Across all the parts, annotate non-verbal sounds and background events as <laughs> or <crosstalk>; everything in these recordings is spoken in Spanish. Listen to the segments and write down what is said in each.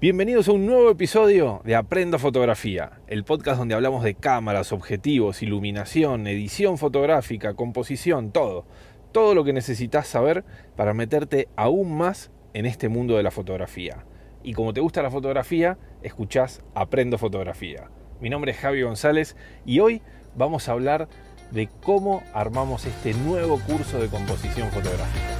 Bienvenidos a un nuevo episodio de Aprendo Fotografía, el podcast donde hablamos de cámaras, objetivos, iluminación, edición fotográfica, composición, todo. Todo lo que necesitas saber para meterte aún más en este mundo de la fotografía. Y como te gusta la fotografía, escuchás Aprendo Fotografía. Mi nombre es Javi González y hoy vamos a hablar de cómo armamos este nuevo curso de composición fotográfica.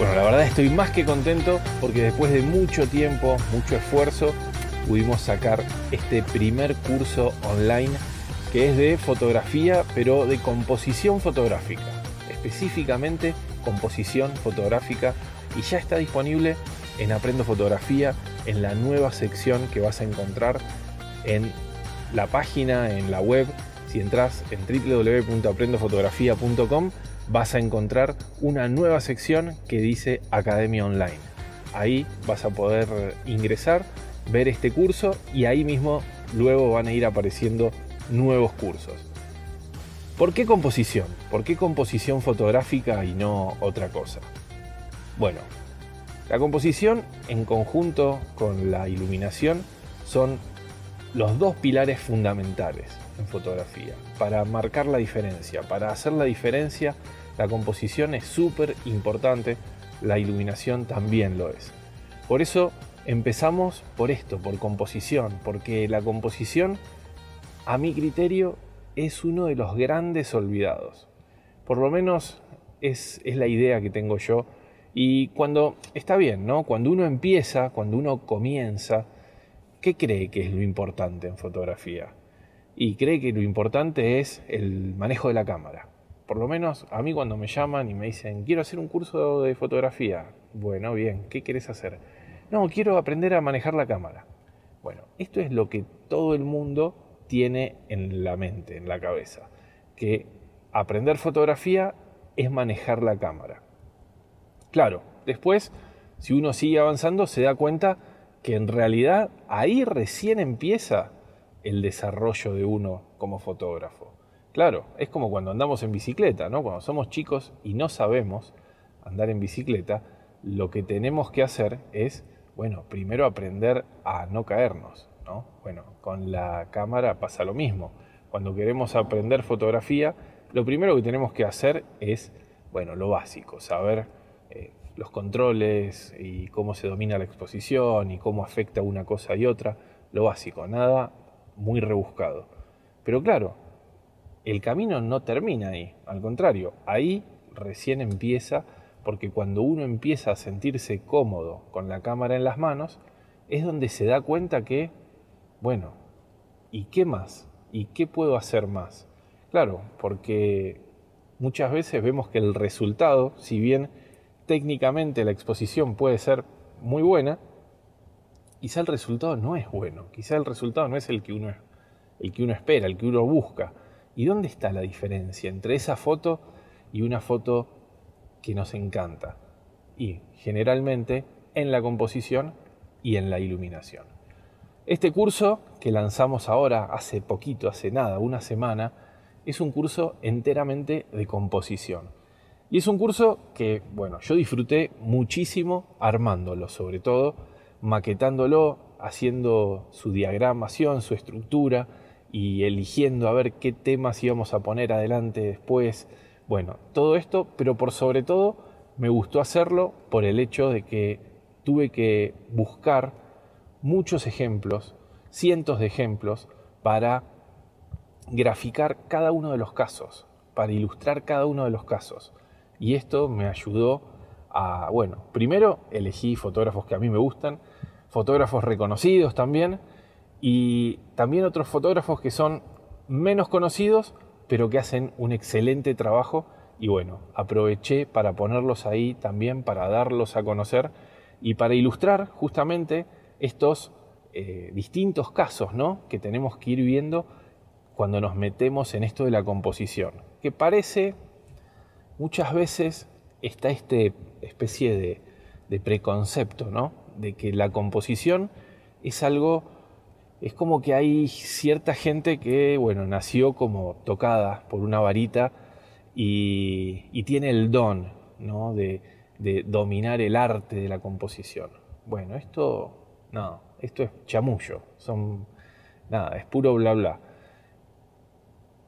Bueno, la verdad estoy más que contento porque después de mucho tiempo, mucho esfuerzo, pudimos sacar este primer curso online que es de fotografía, pero de composición fotográfica, específicamente composición fotográfica, y ya está disponible en Aprendo Fotografía, en la nueva sección que vas a encontrar en la página, en la web, si entras en www.aprendofotografía.com vas a encontrar una nueva sección que dice Academia Online. Ahí vas a poder ingresar, ver este curso y ahí mismo luego van a ir apareciendo nuevos cursos. ¿Por qué composición? ¿Por qué composición fotográfica y no otra cosa? Bueno, la composición en conjunto con la iluminación son los dos pilares fundamentales en fotografía para marcar la diferencia, para hacer la diferencia la composición es súper importante, la iluminación también lo es. Por eso empezamos por esto, por composición, porque la composición, a mi criterio, es uno de los grandes olvidados. Por lo menos es, es la idea que tengo yo. Y cuando está bien, ¿no? Cuando uno empieza, cuando uno comienza, ¿qué cree que es lo importante en fotografía? Y cree que lo importante es el manejo de la cámara por lo menos a mí cuando me llaman y me dicen, quiero hacer un curso de fotografía, bueno, bien, ¿qué querés hacer? No, quiero aprender a manejar la cámara. Bueno, esto es lo que todo el mundo tiene en la mente, en la cabeza, que aprender fotografía es manejar la cámara. Claro, después, si uno sigue avanzando, se da cuenta que en realidad ahí recién empieza el desarrollo de uno como fotógrafo. Claro, es como cuando andamos en bicicleta, ¿no? Cuando somos chicos y no sabemos andar en bicicleta, lo que tenemos que hacer es, bueno, primero aprender a no caernos, ¿no? Bueno, con la cámara pasa lo mismo. Cuando queremos aprender fotografía, lo primero que tenemos que hacer es, bueno, lo básico, saber eh, los controles y cómo se domina la exposición y cómo afecta una cosa y otra, lo básico, nada muy rebuscado. Pero claro, el camino no termina ahí, al contrario, ahí recién empieza, porque cuando uno empieza a sentirse cómodo con la cámara en las manos, es donde se da cuenta que, bueno, ¿y qué más? ¿Y qué puedo hacer más? Claro, porque muchas veces vemos que el resultado, si bien técnicamente la exposición puede ser muy buena, quizá el resultado no es bueno, quizá el resultado no es el que uno, el que uno espera, el que uno busca. ¿Y dónde está la diferencia entre esa foto y una foto que nos encanta? Y generalmente en la composición y en la iluminación. Este curso que lanzamos ahora, hace poquito, hace nada, una semana, es un curso enteramente de composición. Y es un curso que, bueno, yo disfruté muchísimo armándolo, sobre todo maquetándolo, haciendo su diagramación, su estructura, y eligiendo a ver qué temas íbamos a poner adelante después. Bueno, todo esto, pero por sobre todo me gustó hacerlo por el hecho de que tuve que buscar muchos ejemplos, cientos de ejemplos, para graficar cada uno de los casos, para ilustrar cada uno de los casos. Y esto me ayudó a, bueno, primero elegí fotógrafos que a mí me gustan, fotógrafos reconocidos también, y también otros fotógrafos que son menos conocidos, pero que hacen un excelente trabajo. Y bueno, aproveché para ponerlos ahí también, para darlos a conocer y para ilustrar justamente estos eh, distintos casos ¿no? que tenemos que ir viendo cuando nos metemos en esto de la composición. Que parece, muchas veces está esta especie de, de preconcepto, ¿no? de que la composición es algo es como que hay cierta gente que, bueno, nació como tocada por una varita y, tiene el don, ¿no? De, de, dominar el arte de la composición. Bueno, esto, no, esto es chamullo, son, nada, es puro bla bla.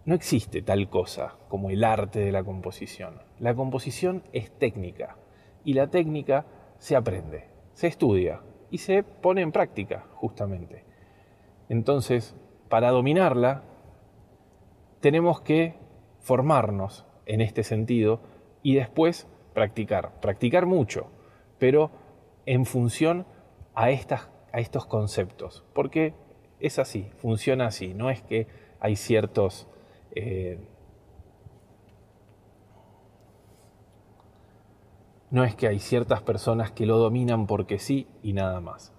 No existe tal cosa como el arte de la composición. La composición es técnica y la técnica se aprende, se estudia y se pone en práctica, justamente. Entonces, para dominarla, tenemos que formarnos en este sentido y después practicar, practicar mucho, pero en función a, estas, a estos conceptos, porque es así, funciona así, no es que hay ciertos... Eh, no es que hay ciertas personas que lo dominan porque sí y nada más.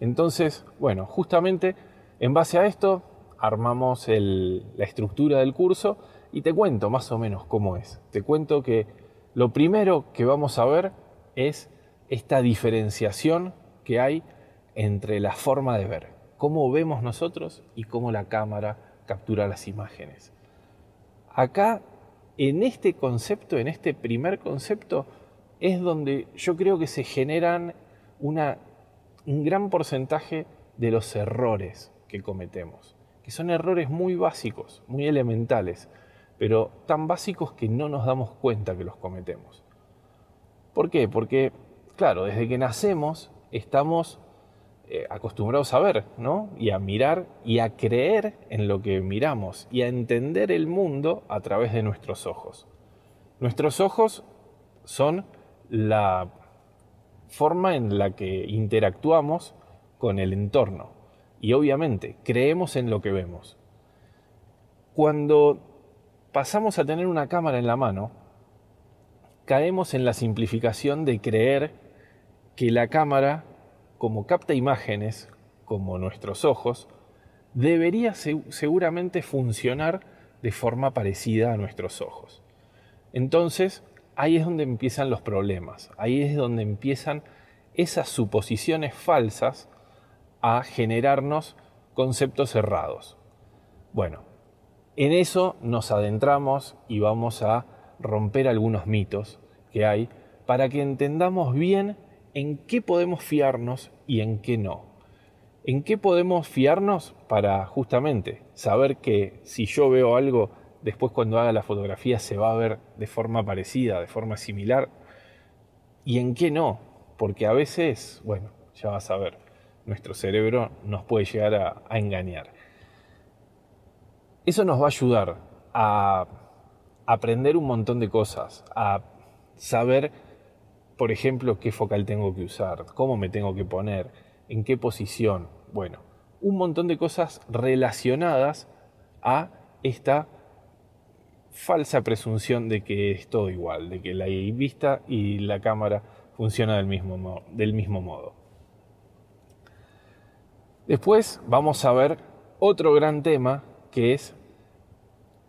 Entonces, bueno, justamente en base a esto, armamos la estructura del curso y te cuento más o menos cómo es. Te cuento que lo primero que vamos a ver es esta diferenciación que hay entre la forma de ver, cómo vemos nosotros y cómo la cámara captura las imágenes. Acá, en este concepto, en este primer concepto, es donde yo creo que se generan un gran porcentaje de los errores que cometemos, que son errores muy básicos, muy elementales, pero tan básicos que no nos damos cuenta que los cometemos. ¿Por qué? Porque, claro, desde que nacemos estamos eh, acostumbrados a ver, ¿no? Y a mirar y a creer en lo que miramos y a entender el mundo a través de nuestros ojos. Nuestros ojos son la forma en la que interactuamos con el entorno y obviamente creemos en lo que vemos. Cuando pasamos a tener una cámara en la mano, caemos en la simplificación de creer que la cámara, como capta imágenes, como nuestros ojos, debería seguramente funcionar de forma parecida a nuestros ojos. Entonces, ahí es donde empiezan los problemas, ahí es donde empiezan esas suposiciones falsas a generarnos conceptos errados. Bueno, en eso nos adentramos y vamos a romper algunos mitos que hay para que entendamos bien en qué podemos fiarnos y en qué no. ¿En qué podemos fiarnos para justamente saber que si yo veo algo, después cuando haga la fotografía se va a ver de forma parecida, de forma similar? ¿Y en qué no? Porque a veces, bueno, ya vas a ver nuestro cerebro nos puede llegar a, engañar. Eso nos va a ayudar a aprender un montón de cosas, a saber, por ejemplo, qué focal tengo que usar, cómo me tengo que poner, en qué posición. Bueno, un montón de cosas relacionadas a esta falsa presunción de que es todo igual, de que la vista y la cámara funcionan del mismo modo. Después vamos a ver otro gran tema que es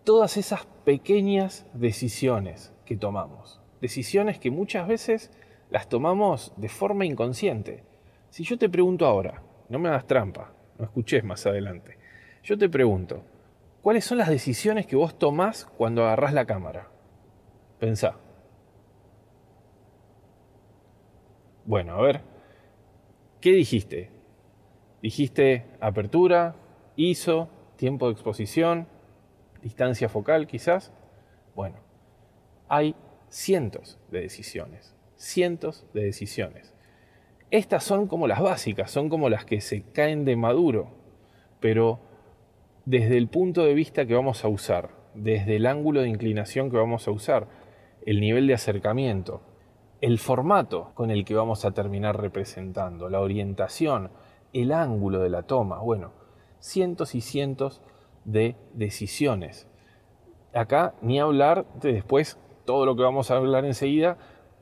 todas esas pequeñas decisiones que tomamos. Decisiones que muchas veces las tomamos de forma inconsciente. Si yo te pregunto ahora, no me hagas trampa, no escuches más adelante, yo te pregunto, ¿cuáles son las decisiones que vos tomás cuando agarrás la cámara? Pensá. Bueno, a ver, ¿qué dijiste? Dijiste apertura, ISO, tiempo de exposición, distancia focal quizás. Bueno, hay cientos de decisiones, cientos de decisiones. Estas son como las básicas, son como las que se caen de maduro, pero desde el punto de vista que vamos a usar, desde el ángulo de inclinación que vamos a usar, el nivel de acercamiento, el formato con el que vamos a terminar representando, la orientación, el ángulo de la toma, bueno, cientos y cientos de decisiones. Acá ni hablar de después todo lo que vamos a hablar enseguida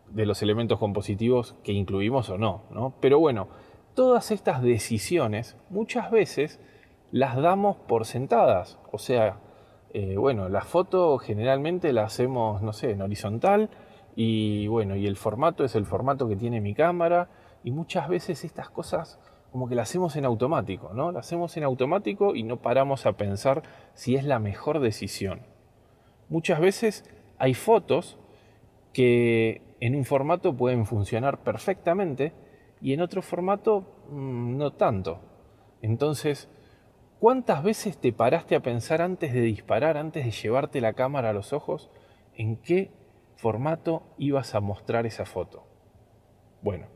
de los elementos compositivos que incluimos o no, ¿no? Pero bueno, todas estas decisiones muchas veces las damos por sentadas, o sea, eh, bueno, la foto generalmente la hacemos, no sé, en horizontal y bueno, y el formato es el formato que tiene mi cámara y muchas veces estas cosas como que la hacemos en automático, ¿no? La hacemos en automático y no paramos a pensar si es la mejor decisión. Muchas veces hay fotos que en un formato pueden funcionar perfectamente y en otro formato mm, no tanto. Entonces, ¿cuántas veces te paraste a pensar antes de disparar, antes de llevarte la cámara a los ojos, en qué formato ibas a mostrar esa foto? Bueno,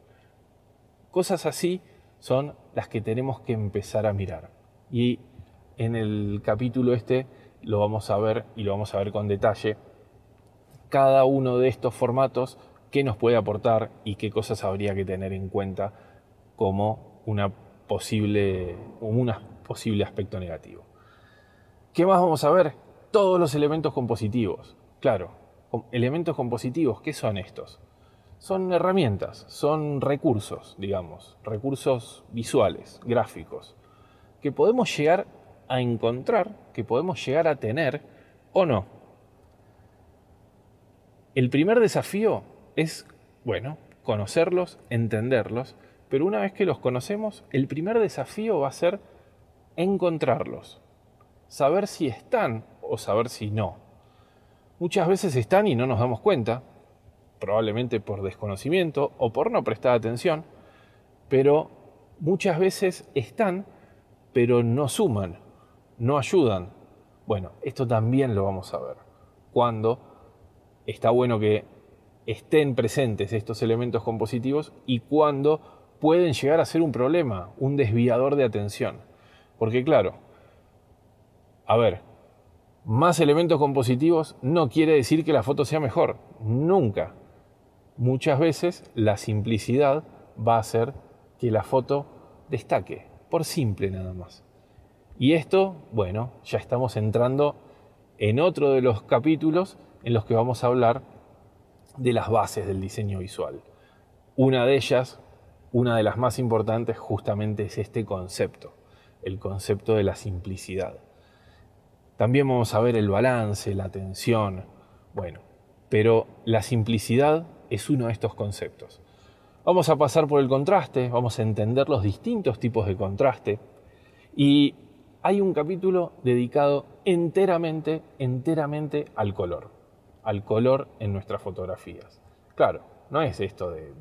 cosas así son las que tenemos que empezar a mirar. Y en el capítulo este lo vamos a ver y lo vamos a ver con detalle. Cada uno de estos formatos, qué nos puede aportar y qué cosas habría que tener en cuenta como, una posible, un posible aspecto negativo. ¿Qué más vamos a ver? Todos los elementos compositivos. Claro, elementos compositivos, ¿qué son estos? son herramientas, son recursos, digamos, recursos visuales, gráficos, que podemos llegar a encontrar, que podemos llegar a tener o no. El primer desafío es, bueno, conocerlos, entenderlos, pero una vez que los conocemos, el primer desafío va a ser encontrarlos, saber si están o saber si no. Muchas veces están y no nos damos cuenta, probablemente por desconocimiento o por no prestar atención, pero muchas veces están, pero no suman, no ayudan. Bueno, esto también lo vamos a ver. Cuando está bueno que estén presentes estos elementos compositivos y cuando pueden llegar a ser un problema, un desviador de atención. Porque claro, a ver, más elementos compositivos no quiere decir que la foto sea mejor, nunca. Muchas veces la simplicidad va a hacer que la foto destaque, por simple nada más. Y esto, bueno, ya estamos entrando en otro de los capítulos en los que vamos a hablar de las bases del diseño visual. Una de ellas, una de las más importantes justamente es este concepto, el concepto de la simplicidad. También vamos a ver el balance, la tensión, bueno, pero la simplicidad es uno de estos conceptos. Vamos a pasar por el contraste, vamos a entender los distintos tipos de contraste y hay un capítulo dedicado enteramente, enteramente al color, al color en nuestras fotografías. Claro, no es esto de,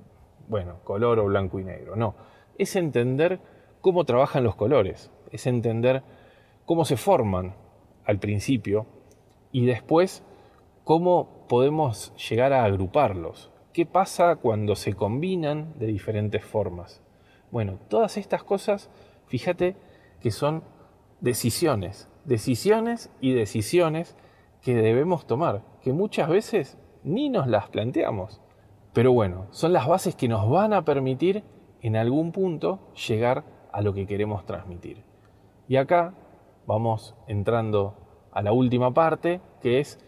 bueno, color o blanco y negro, no, es entender cómo trabajan los colores, es entender cómo se forman al principio y después cómo podemos llegar a agruparlos, ¿Qué pasa cuando se combinan de diferentes formas? Bueno, todas estas cosas, fíjate que son decisiones, decisiones y decisiones que debemos tomar, que muchas veces ni nos las planteamos. Pero bueno, son las bases que nos van a permitir en algún punto llegar a lo que queremos transmitir. Y acá vamos entrando a la última parte, que es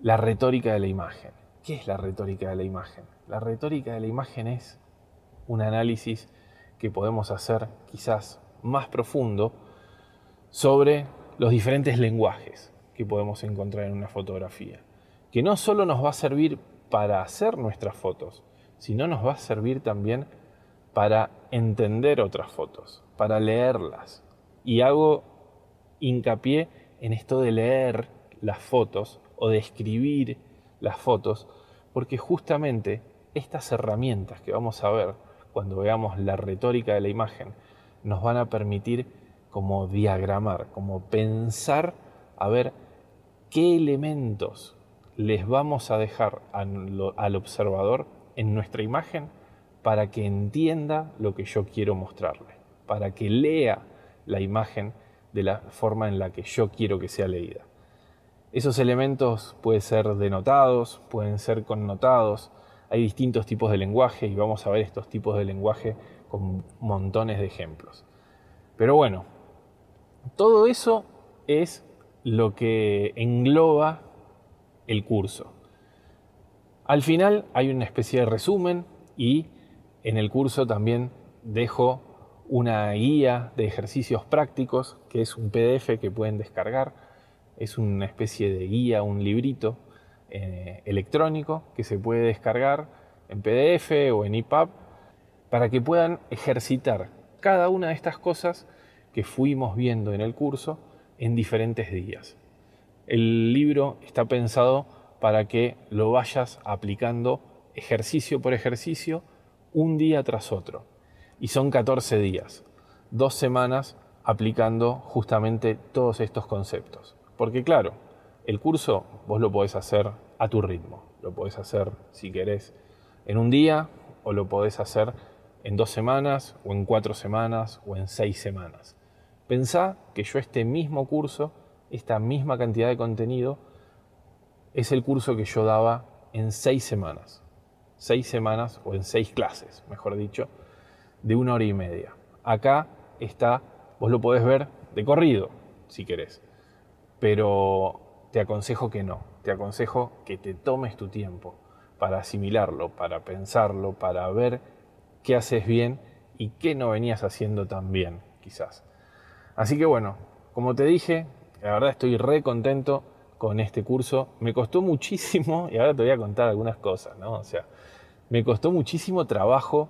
la retórica de la imagen. ¿Qué es la retórica de la imagen? La retórica de la imagen es un análisis que podemos hacer quizás más profundo sobre los diferentes lenguajes que podemos encontrar en una fotografía, que no solo nos va a servir para hacer nuestras fotos, sino nos va a servir también para entender otras fotos, para leerlas. Y hago hincapié en esto de leer las fotos o de escribir las fotos, porque justamente estas herramientas que vamos a ver cuando veamos la retórica de la imagen nos van a permitir como diagramar, como pensar a ver qué elementos les vamos a dejar al observador en nuestra imagen para que entienda lo que yo quiero mostrarle, para que lea la imagen de la forma en la que yo quiero que sea leída. Esos elementos pueden ser denotados, pueden ser connotados. Hay distintos tipos de lenguaje y vamos a ver estos tipos de lenguaje con montones de ejemplos. Pero bueno, todo eso es lo que engloba el curso. Al final hay una especie de resumen y en el curso también dejo una guía de ejercicios prácticos que es un PDF que pueden descargar es una especie de guía, un librito eh, electrónico que se puede descargar en PDF o en EPUB para que puedan ejercitar cada una de estas cosas que fuimos viendo en el curso en diferentes días. El libro está pensado para que lo vayas aplicando ejercicio por ejercicio, un día tras otro. Y son 14 días, dos semanas aplicando justamente todos estos conceptos. Porque claro, el curso vos lo podés hacer a tu ritmo, lo podés hacer si querés en un día o lo podés hacer en dos semanas o en cuatro semanas o en seis semanas. Pensá que yo este mismo curso, esta misma cantidad de contenido, es el curso que yo daba en seis semanas. Seis semanas o en seis clases, mejor dicho, de una hora y media. Acá está, vos lo podés ver de corrido, si querés pero te aconsejo que no, te aconsejo que te tomes tu tiempo para asimilarlo, para pensarlo, para ver qué haces bien y qué no venías haciendo tan bien, quizás. Así que bueno, como te dije, la verdad estoy re contento con este curso. Me costó muchísimo, <laughs> y ahora te voy a contar algunas cosas, ¿no? O sea, me costó muchísimo trabajo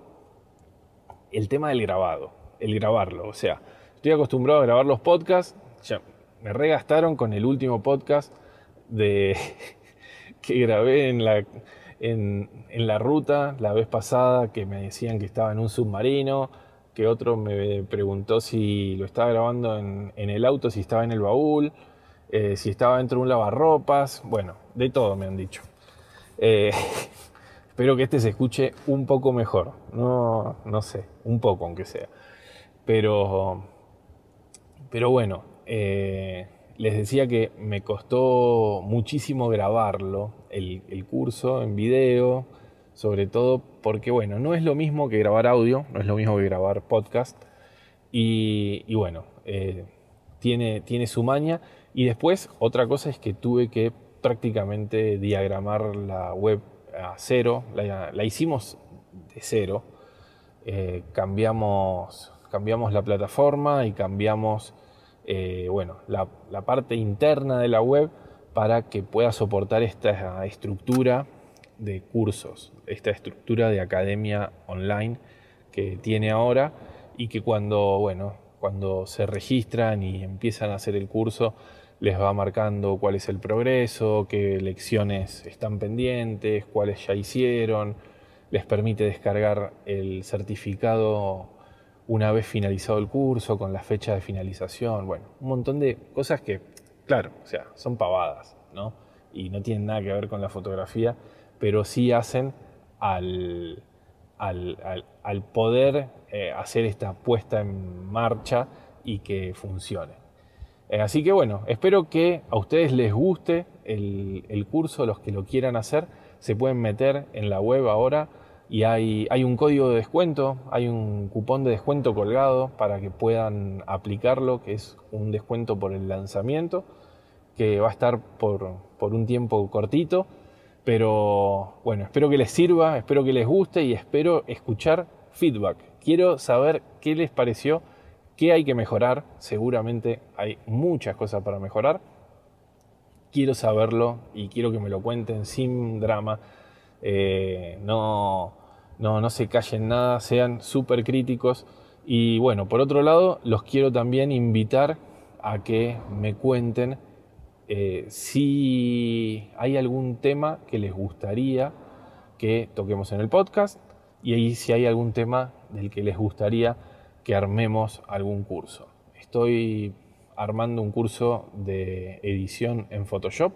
el tema del grabado, el grabarlo. O sea, estoy acostumbrado a grabar los podcasts, ya me regastaron con el último podcast de, <laughs> que grabé en la, ruta la vez pasada, que me decían que estaba en un submarino, que otro me preguntó si lo estaba grabando en, el auto, si estaba en el baúl, eh, si estaba dentro de un lavarropas, bueno, de todo me han dicho. Eh, <laughs> espero que este se escuche un poco mejor, no, no sé, un poco aunque sea. Pero, pero bueno, eh, les decía que me costó muchísimo grabarlo, el, curso en video, sobre todo porque, bueno, no es lo mismo que grabar audio, no es lo mismo que grabar podcast. Y, bueno, eh, tiene, tiene su maña. Y después, otra cosa es que tuve que prácticamente diagramar la web a cero, la, hicimos de cero. Eh, cambiamos, cambiamos la plataforma y cambiamos eh, bueno, la, parte interna de la web para que pueda soportar esta estructura de cursos, esta estructura de academia online que tiene ahora y que cuando, bueno, cuando se registran y empiezan a hacer el curso, les va marcando cuál es el progreso, qué lecciones están pendientes, cuáles ya hicieron, les permite descargar el certificado una vez finalizado el curso, con la fecha de finalización, bueno, un montón de cosas que, claro, o sea, son pavadas, ¿no? Y no tienen nada que ver con la fotografía, pero sí hacen al, poder eh, hacer esta puesta en marcha y que funcione. Eh, así que bueno, espero que a ustedes les guste el curso, los que lo quieran hacer, se pueden meter en la web ahora y hay, un código de descuento, hay un cupón de descuento colgado para que puedan aplicarlo, que es un descuento por el lanzamiento, que va a estar por, por un tiempo cortito. Pero bueno, espero que les sirva, espero que les guste y espero escuchar feedback. Quiero saber qué les pareció, qué hay que mejorar. Seguramente hay muchas cosas para mejorar. Quiero saberlo y quiero que me lo cuenten sin drama, eh, no, no, no se callen nada, sean súper críticos. Y bueno, por otro lado, los quiero también invitar a que me cuenten eh, si hay algún tema que les gustaría que toquemos en el podcast y ahí si hay algún tema del que les gustaría que armemos algún curso. Estoy armando un curso de edición en Photoshop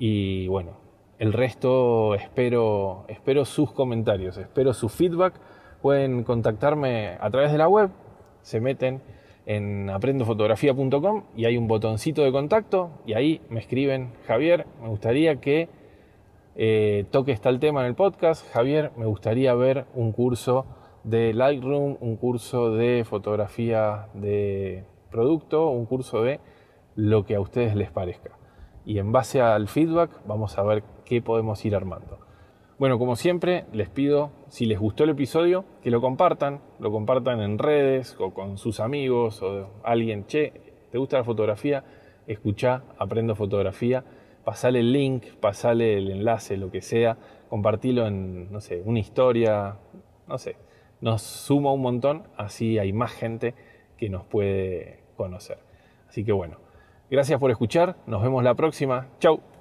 y bueno, el resto espero, espero sus comentarios, espero su feedback. Pueden contactarme a través de la web, se meten en aprendofotografía.com y hay un botoncito de contacto y ahí me escriben, Javier, me gustaría que toque eh, toques tal tema en el podcast, Javier, me gustaría ver un curso de Lightroom, un curso de fotografía de producto, un curso de lo que a ustedes les parezca y en base al feedback vamos a ver qué podemos ir armando. Bueno, como siempre, les pido, si les gustó el episodio, que lo compartan, lo compartan en redes o con sus amigos o alguien, che, ¿te gusta la fotografía? escucha, aprendo fotografía, pasale el link, pasale el enlace, lo que sea, compartilo en, no sé, una historia, no sé, nos suma un montón, así hay más gente que nos puede conocer. Así que bueno, Gracias por escuchar, nos vemos la próxima. Chau.